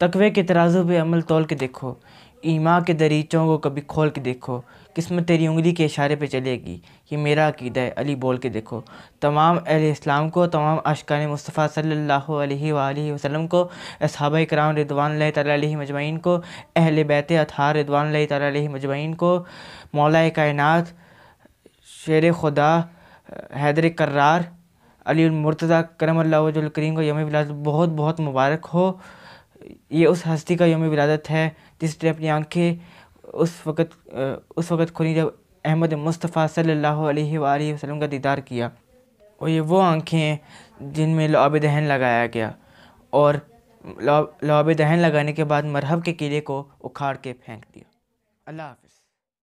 तकवे के तराजू पे अमल तोल के देखो ईमा के दरीचों को कभी खोल के देखो किस्मत तेरी उंगली के इशारे पे चलेगी ये मेरा अकीदा है अली बोल के देखो तमाम अल इस्लाम को तमाम अशकान मुस्तफ़ा सल्लल्लाहु अलैहि वसल्लम को असहाब कराम रिदवान तैहि मजमैन को अहल बैत अथार रिदवान तैहि मजमैन को मौला कायनत शेर खुदा हैदर करार अली मुर्तज़ा करम करीम को यम बहुत बहुत मुबारक हो ये उस हस्ती का योम विरादत है जिसने अपनी आंखें उस वक़्त उस वक़्त खोली जब अहमद मुस्तफ़ा सल्लल्लाहु अलैहि वसल्लम का दीदार किया और ये वो आंखें हैं जिनमें लाब दहन लगाया गया और लाब दहन लगाने के बाद मरहब के किले को उखाड़ के फेंक दिया अल्लाह हाफ़